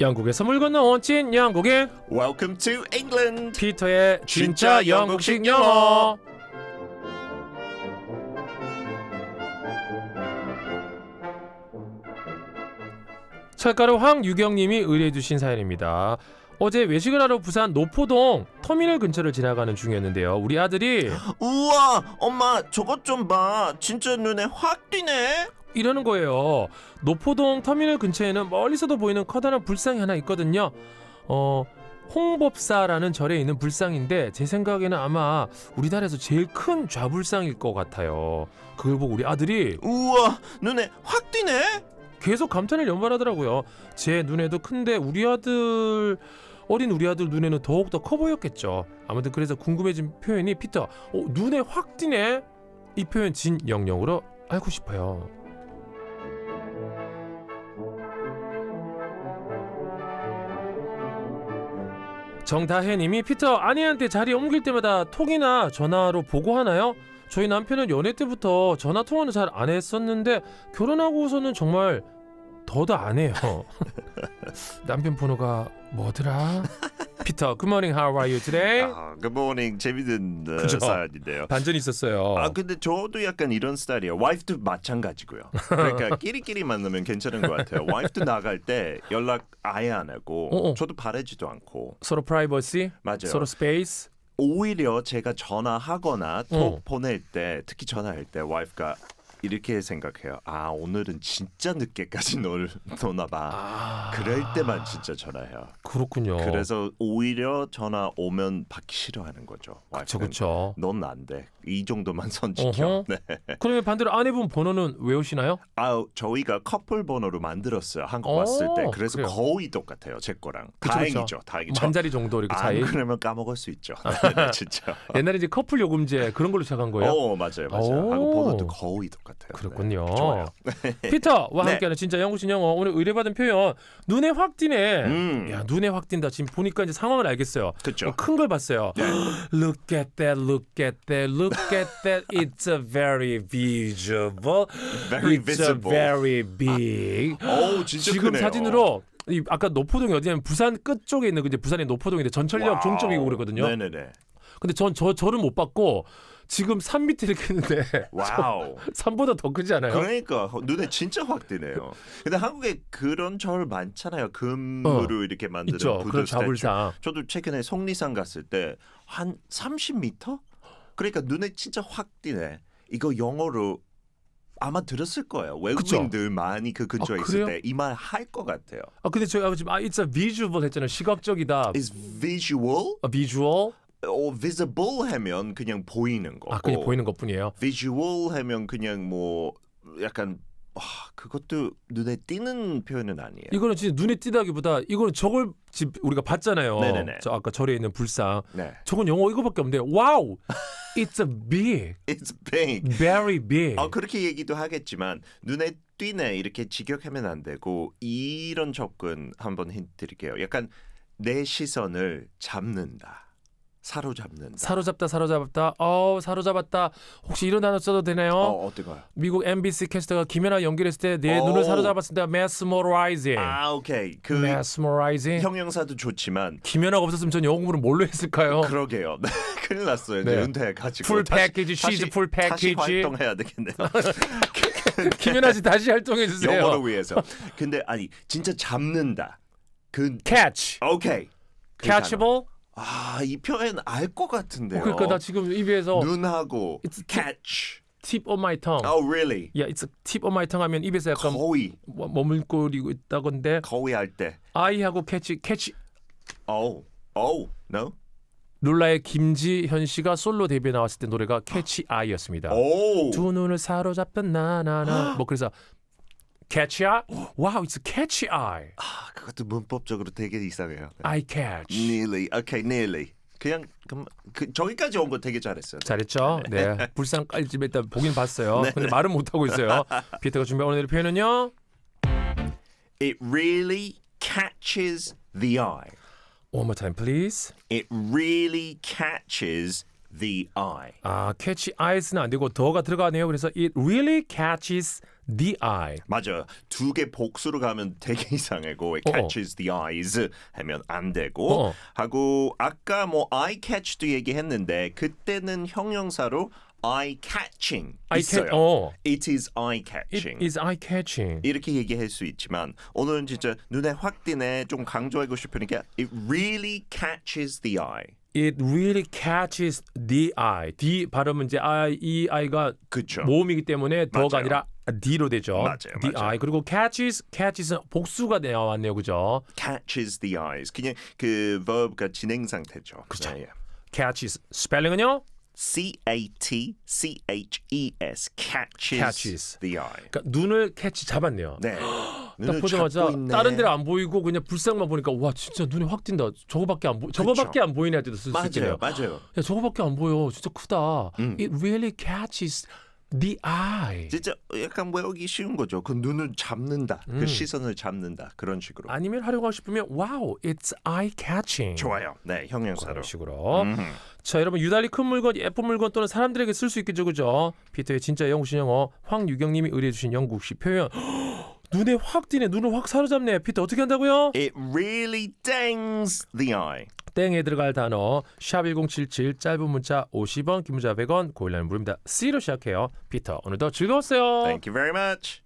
영국에서 물 건너온 찐 영국인 Welcome to England 피터의 진짜, 진짜 영국식 영어 철가루 황유경님이 의뢰해주신 사연입니다 어제 외식을 하러 부산 노포동 터미널 근처를 지나가는 중이었는데요. 우리 아들이 우와 엄마 저것 좀 봐. 진짜 눈에 확 띄네. 이러는 거예요. 노포동 터미널 근처에는 멀리서도 보이는 커다란 불상이 하나 있거든요. 어 홍법사라는 절에 있는 불상인데 제 생각에는 아마 우리나라에서 제일 큰 좌불상일 것 같아요. 그걸 보고 우리 아들이 우와 눈에 확 띄네. 계속 감탄을 연발하더라고요. 제 눈에도 큰데 우리 아들 어린 우리 아들 눈에는 더욱더 커 보였겠죠. 아무튼 그래서 궁금해진 표현이 피터 어, 눈에 확 띄네. 이 표현 진영영으로 알고 싶어요. 정다혜님이 피터 아내한테 자리 옮길 때마다 톡이나 전화로 보고하나요? 저희 남편은 연애 때부터 전화 통화는 잘 안 했었는데 결혼하고서는 정말 더도 안 해요. 남편 번호가 뭐더라? 피터, Good morning, how are you today? 아, good morning. 재밌는 어, 그죠? 사연인데요. 반전 있었어요. 아 근데 저도 약간 이런 스타일이에요. 와이프도 마찬가지고요. 그러니까 끼리끼리 만나면 괜찮은 것 같아요. 와이프도 나갈 때 연락 아예 안 하고 어어. 어. 저도 바라지도 않고 서로 프라이버시, 맞아요. 서로 스페이스. 오히려 제가 전화하거나 톡 어. 보낼 때 특히 전화할 때 와이프가 이렇게 생각해요. 아 오늘은 진짜 늦게까지 놀 노나봐. 아... 그럴 때만 진짜 전화해요. 그렇군요. 그래서 오히려 전화 오면 받기 싫어하는 거죠. 그렇죠, 그렇죠. 넌 안 돼. 이 정도만 선 지켜. 네. 그러면 반대로 아내분 번호는 외우시나요? 아 저희가 커플 번호로 만들었어요. 한국 어, 왔을 때. 그래서 그래요. 거의 똑같아요. 제 거랑. 그쵸, 다행이죠. 다행이죠. 한 자리 정도 이렇게 차이. 안 그러면 까먹을 수 있죠. 네, 네, 진짜. 옛날에 이제 커플 요금제 그런 걸로 시작한 거예요. 어 맞아요, 맞아요. 한국 번호도 거의 똑같 같아요. 그렇군요. 네. 피터와 네. 함께하는 진짜 영구신 영어 오늘 의뢰받은 표현 눈에 확 띄네. 음. 야 눈에 확 띈다. 지금 보니까 이제 상황을 알겠어요. 그큰걸 어, 봤어요. 네. look at that, look at that, look at that. It's a very visible, very It's visible, very big. 아. 오, 진짜 지금 크네요. 사진으로 이 아까 노포동이 어디냐면 부산 끝 쪽에 있는 그 이제 부산의 노포동인데 전철역 종점이고 그러거든요. 네네네. 근데 전 저 저를 못 봤고 지금 3미터 이렇는데 와우. 3보다 더 크지 않아요? 그러니까 눈에 진짜 확 띄네요. 근데 한국에 그런 절 많잖아요. 금으로 어, 이렇게 만드는 있죠. 부두 자불상. 저도 최근에 속리산 갔을 때 한 30미터? 그러니까 눈에 진짜 확 띄네. 이거 영어로 아마 들었을 거예요. 외국인들 그쵸? 많이 그 근처에 아, 있을 때 이 말 할 것 같아요. 아 근데 저희 아버지 아 it's a visual 했잖아요. 시각적이다. Is visual? 아, visual? 어, visible 하면 그냥 보이는 거. 아, 그냥 보이는 것뿐이에요. visual 하면 그냥 뭐 약간 아, 그것도 눈에 띄는 표현은 아니에요. 이거는 진짜 눈에 띄다기보다 이거는 저걸 집 우리가 봤잖아요. 네네네. 저 아까 절에 있는 불상. 네. 저건 영어 이거밖에 없는데 와우. It's a big. It's big. Very big. 어, 그렇게 얘기도 하겠지만 눈에 띄네 이렇게 직역하면 안 되고 이런 접근 한번 힌트 드릴게요. 약간 내 시선을 잡는다. 사로잡는다. 사로잡다 사로잡다. 어 사로잡았다. 혹시 이런 단어 써도 되나요? 어 어때가요? 미국 MBC 캐스터가 김연아 연기했을 때 내 눈을 사로잡았습니다. mesmerizing. 아 오케이. 그 mesmerizing. 형용사도 좋지만 김연아가 없었으면 전 영어 공부를 뭘로 했을까요? 그러게요. 큰일 났어요. 이제 네. 은퇴해가지고. 풀 패키지, 쉬즈 풀 패키지. 다시 활동해야 되겠네요. 김연아 씨 다시 활동해 주세요. 영어를 위해서. 근데 아니 진짜 잡는다. 그 catch. 오케이. 그 catchable. 단어. 아, 이 표현 알 것 같은데요. 그러니까 나 지금 입에서 눈하고 it's catch tip of my tongue. Oh, really? Yeah, it's a tip of my tongue 하면 입에서 약간 거의 뭐, 머물거리고 있다건데 거의 할 때. I 하고 catch catch. Oh, oh, no. 룰라의 김지현 씨가 솔로 데뷔 나왔을 때 노래가 캐치 아이였습니다. Oh. 두 눈을 사로잡던 나나나 뭐 그래서 Catch eye? Wow, it's a catchy eye. 아, 그것도 문법적으로 되게 이상해요. 네. I catch. Nearly. Okay, nearly. 그냥 그, 그 저기까지 온 거 되게 잘했어요. 잘했죠. 네. 불상 깔집 일단 보긴 봤어요. 네. 근데 말은 못 하고 있어요. 피터가 준비한 오늘의 표현은요. It really catches the eye. One more time, please. It really catches the eye. 아, catch eyes는 안 되고 더가 들어가네요. 그래서 it really catches the the eye. 맞아. 두 개 복수로 가면 되게 이상하고 i catches the eyes 하면 안 되고 어 하고 아까 뭐 eye catch도 얘기했는데 그때는 형용사로 eye catching eye 있어요. ca- 어. It is eye catching. It is eye catching. 이렇게 얘기할 수 있지만 오늘은 진짜 눈에 확 띄네 좀 강조하고 싶으니까 it really catches the eye. It really catches the eye. D 발음은 이제 I, E, I가 그쵸. 모음이기 때문에 더가 맞아요. 아니라 D로 되죠. 맞아요, the 맞아요. eye. 그리고 catches, catches는 복수가 나왔네요, 그죠? catches the eyes. 그냥 그 verb가 진행 상태죠. 그렇죠. catches. 스펠링은요? C A T C H E S catches, catches. the eye. 그러니까 눈을 캐치 잡았네요. 네. 딱 보자마자 다른 데를 안 보이고 그냥 불상만 보니까 와 진짜 눈이 확 띈다. 저거밖에 안 보, 저거밖에 안 보이네 할 때도 쓸수있겠요 맞아요, 맞아요. 야 저거밖에 안 보여. 진짜 크다. 음. It really catches The eye. 진짜 약간 외우기 쉬운 거죠. 그 눈을 잡는다. 그 음. 그 시선을 잡는다. 그런 식으로. 아니면 하려고 싶으면 wow, it's eye catching. 좋아요. 네, 형용사로. 그런 식으로. 음. 자, 여러분 유달리 큰 물건, 예쁜 물건 또는 사람들에게 쓸 수 있겠죠, 그죠? 피터의 진짜 영국식 영어 황유경님이 의뢰해주신 영국식 표현. 눈에 확 띄네. 눈을 확 사로잡네. 피터 어떻게 한다고요? It really dings the eye. 땡에 들어갈 단어 샵1077 짧은 문자 50원 긴 문자 100원 고일라는 무료입니다. C로 시작해요. 피터 오늘도 즐거웠어요. Thank you very much.